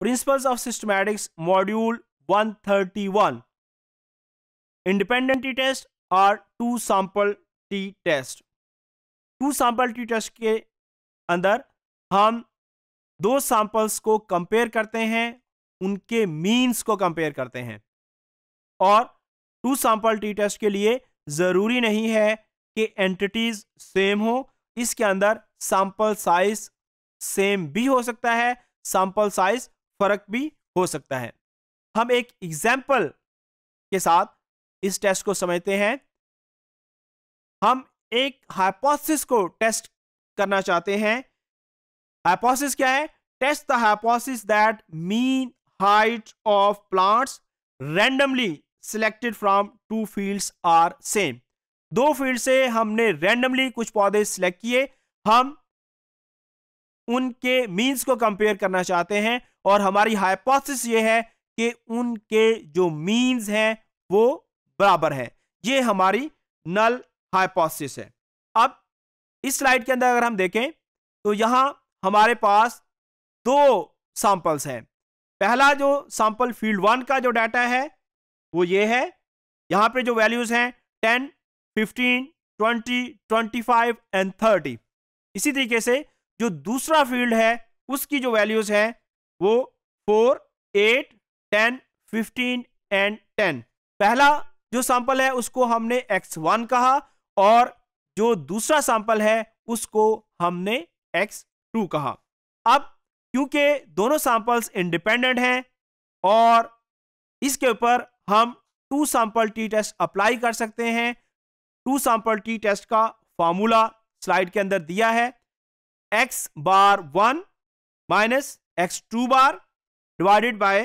principles of systematics module 131 independent T test और two sample T test two sample T test के अंदर हम दो सैंपल्स को कंपेयर करते हैं उनके मीन्स को कंपेयर करते हैं और टू सैंपल टी टेस्ट के लिए ज़रूरी नहीं है कि एंटिटीज़ सेम हो इसके अंदर सैंपल साइज सेम भी हो सकता है सैंपल साइज फर्क भी हो सकता है हम एक एग्जाम्पल के साथ इस टेस्ट को समझते हैं हम एक हाइपोसिस को टेस्ट करना चाहते हैं हाइपोसिस क्या है test the hypothesis that mean height of plants randomly selected from two fields are same दो फील्ड से हमने रैंडमली कुछ पौधे सिलेक्ट किए हम उनके मीन्स को कंपेयर करना चाहते हैं और हमारी हाइपोथेसिस ये है कि उनके जो मीन्स हैं वो बराबर हैं ये हमारी नल हाइपोथेसिस है अब इस स्लाइड के अंदर अगर हम देखें तो यहाँ हमारे पास दो सैंपल्स हैं पहला जो सैंपल फील्ड वन का जो डाटा है वो ये है यहाँ पे जो वैल्यूज़ हैं ten fifteen twenty twenty five and thirty इसी तरीके से जो दूसरा फील्ड है उसकी जो वैल्यूज़ हैं वो four eight ten fifteen and ten पहला जो सैंपल है उसको हमने एक्स वन कहा और जो दूसरा सैंपल है उसको हमने एक्स टू कहा अब क्योंकि दोनों सैंपल्स इंडिपेंडेंट हैं और इसके ऊपर हम two sample T test apply कर सकते हैं टू सैंपल टी टेस्ट का फॉर्मूला स्लाइड के अंदर दिया है X bar one minus X two bar divided by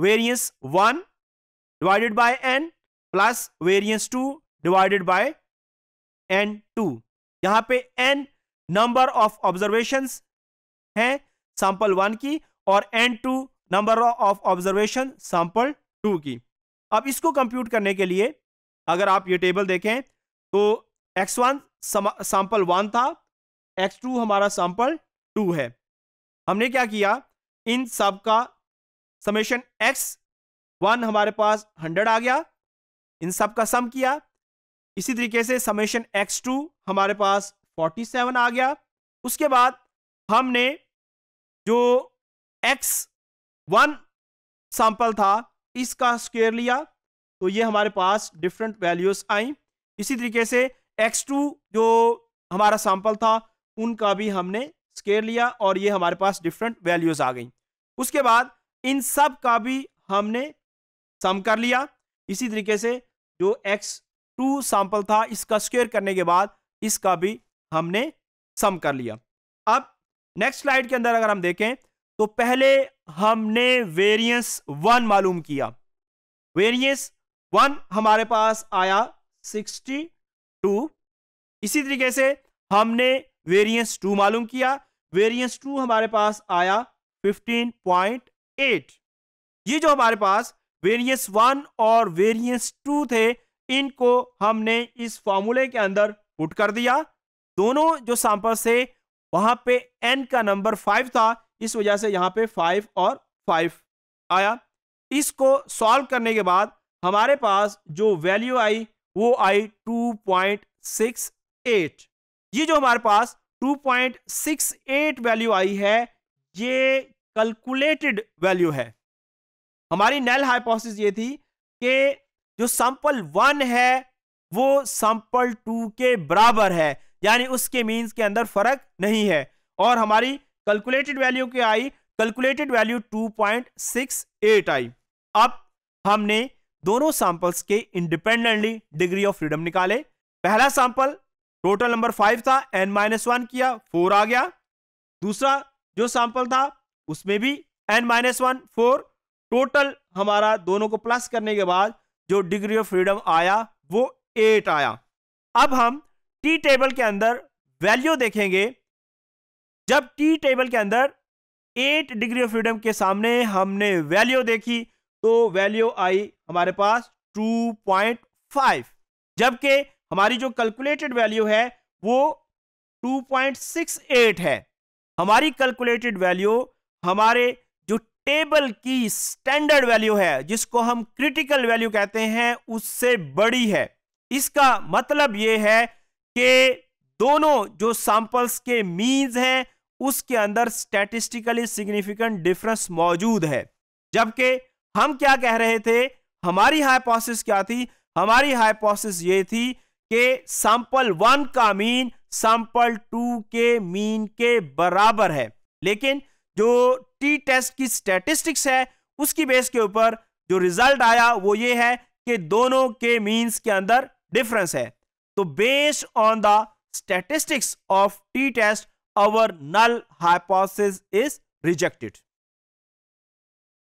variance one divided by N plus variance two divided by N two यहां पे एन नंबर ऑफ ऑब्जर्वेशन है sample one की और N two number of observation sample two की अब इसको compute करने के लिए अगर आप ये टेबल देखें तो एक्स वन सैंपल वन था एक्स टू हमारा सैंपल टू है हमने क्या किया इन सब का समेशन एक्स वन हमारे पास हंड्रेड आ गया इन सब का सम किया इसी तरीके से समेशन एक्स टू हमारे पास फोर्टी सेवन आ गया उसके बाद हमने जो एक्स वन सैंपल था इसका स्क्वेयर लिया तो ये हमारे पास डिफरेंट वैल्यूज आई इसी तरीके से एक्स टू जो हमारा सैंपल था उनका भी हमने स्केयर लिया और ये हमारे पास डिफरेंट वैल्यूज आ गई उसके बाद इन सब का भी हमने सम कर लिया इसी तरीके से जो एक्स टू सैंपल था इसका स्क्वेयर करने के बाद इसका भी हमने सम कर लिया अब नेक्स्ट स्लाइड के अंदर अगर हम देखें तो पहले हमने वेरिएंस वन मालूम किया वेरिएंस वन हमारे पास आया सिक्सटी टू इसी तरीके से हमने वेरियंस टू मालूम किया वेरियंस टू हमारे पास आया 15.8 ये जो हमारे पास वेरियंस वन और वेरियंस टू थे इनको हमने इस फॉर्मूले के अंदर पुट कर दिया दोनों जो सैंपल थे वहां पे एन का नंबर फाइव था इस वजह से यहाँ पे फाइव और फाइव आया इसको सॉल्व करने के बाद हमारे पास जो वैल्यू आई वो आई टू पॉइंट सिक्स एट ये जो हमारे पास 2.68 वैल्यू आई है ये कैलकुलेटेड वैल्यू है हमारी नेल हाइपोथेसिस ये थी कि जो सैंपल वन है वो सैंपल टू के बराबर है यानी उसके मीन्स के अंदर फर्क नहीं है और हमारी कैलकुलेटेड वैल्यू क्या आई कैलकुलेटेड वैल्यू 2.68 आई अब हमने दोनों सैंपल्स के इंडिपेंडेंटली डिग्री ऑफ फ्रीडम निकाले पहला सैंपल टोटल नंबर फाइव था एन माइनस वन किया फोर आ गया दूसरा जो सैंपल था उसमें भी N minus one four total हमारा दोनों को प्लस करने के बाद जो डिग्री ऑफ फ्रीडम आया वो एट आया अब हम टी टेबल के अंदर वैल्यू देखेंगे जब टी टेबल के अंदर एट डिग्री ऑफ फ्रीडम के सामने हमने वैल्यू देखी तो वैल्यू आई हमारे पास टू पॉइंट फाइव जबकि हमारी जो कैलकुलेटेड वैल्यू है वो 2.68 है हमारी कैलकुलेटेड वैल्यू हमारे जो टेबल की स्टैंडर्ड वैल्यू है जिसको हम क्रिटिकल वैल्यू कहते हैं उससे बड़ी है इसका मतलब ये है कि दोनों जो सैंपल्स के मीन्स हैं उसके अंदर स्टैटिस्टिकली सिग्निफिकेंट डिफरेंस मौजूद है जबकि हम क्या कह रहे थे हमारी हाइपोसिस क्या थी हमारी हाइपोसिस ये थी के सैंपल वन का मीन सैंपल टू के मीन के बराबर है लेकिन जो टी टेस्ट की स्टैटिस्टिक्स है उसकी बेस के ऊपर जो रिजल्ट आया वो ये है कि दोनों के मीन्स के अंदर डिफरेंस है तो based on the statistics of T test our null hypothesis is rejected